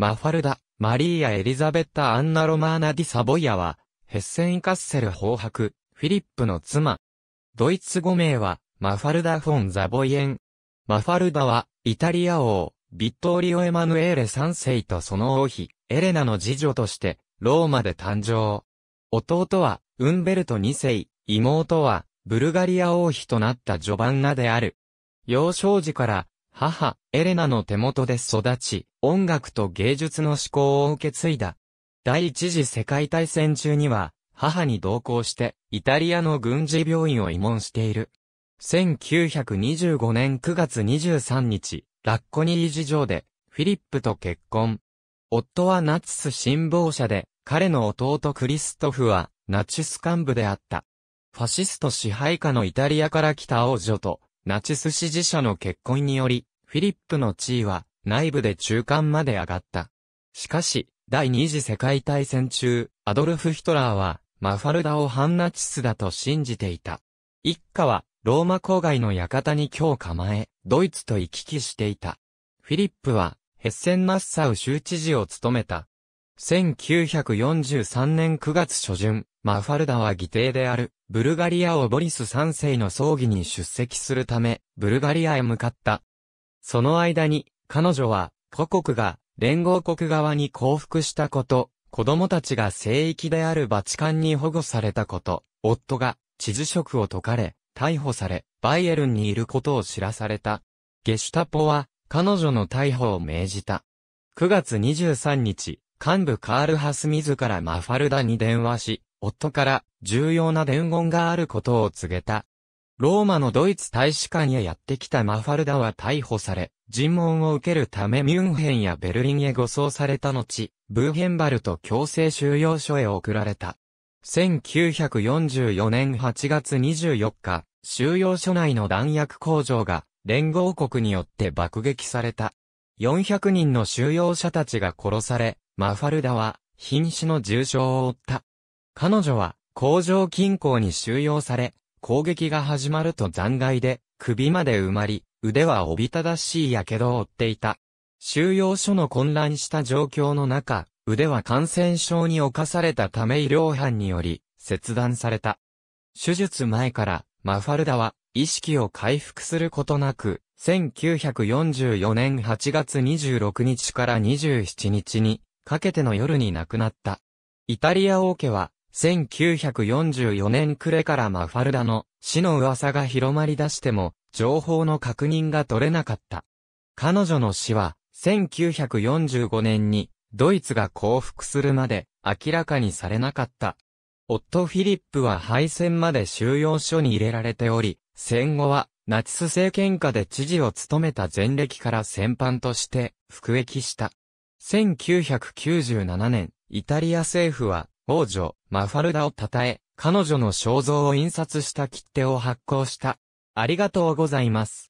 マファルダ、マリーア・エリザベッタ・アンナ・ロマーナ・ディ・サボイアは、ヘッセン・カッセル崩白、フィリップの妻。ドイツ語名は、マファルダ・フォン・ザボイエン。マファルダは、イタリア王、ビットーリオ・エマヌエーレ3世とその王妃、エレナの次女として、ローマで誕生。弟は、ウンベルト2世、妹は、ブルガリア王妃となったジョバンナである。幼少時から、母、エレナの手元で育ち、音楽と芸術の思考を受け継いだ。第一次世界大戦中には、母に同行して、イタリアの軍事病院を慰問している。1925年9月23日、ラッコニー事情で、フィリップと結婚。夫はナチス信望者で、彼の弟クリストフは、ナチス幹部であった。ファシスト支配下のイタリアから来た王女と、ナチス支持者の結婚により、フィリップの地位は内部で中間まで上がった。しかし、第二次世界大戦中、アドルフ・ヒトラーは、マファルダを反ナチスだと信じていた。一家は、ローマ郊外の館に今日構え、ドイツと行き来していた。フィリップは、ヘッセン・ナッサウ州知事を務めた。1943年9月初旬、マファルダは議定である、ブルガリアをボリス3世の葬儀に出席するため、ブルガリアへ向かった。その間に、彼女は、母国が、連合国側に降伏したこと、子供たちが聖域であるバチカンに保護されたこと、夫が、地図職を解かれ、逮捕され、バイエルンにいることを知らされた。ゲシュタポは、彼女の逮捕を命じた。9月23日、幹部カールハス自らマファルダに電話し、夫から重要な伝言があることを告げた。ローマのドイツ大使館へやってきたマファルダは逮捕され、尋問を受けるためミュンヘンやベルリンへ護送された後、ブーヘンバルト強制収容所へ送られた。1944年8月24日、収容所内の弾薬工場が連合国によって爆撃された。400人の収容者たちが殺され、マファルダは、瀕死の重傷を負った。彼女は、工場近郊に収容され、攻撃が始まると残骸で、首まで埋まり、腕はおびただしい火傷を負っていた。収容所の混乱した状況の中、腕は感染症に侵されたため医療班により、切断された。手術前から、マファルダは、意識を回復することなく、1944年8月26日から27日に、かけての夜に亡くなった。イタリア王家は、1944年暮れからマファルダの死の噂が広まり出しても、情報の確認が取れなかった。彼女の死は、1945年に、ドイツが降伏するまで、明らかにされなかった。夫フィリップは敗戦まで収容所に入れられており、戦後は、ナチス政権下で知事を務めた前歴から戦犯として、服役した。1997年、イタリア政府は、王女、マファルダを称え、彼女の肖像を印刷した切手を発行した。ありがとうございます。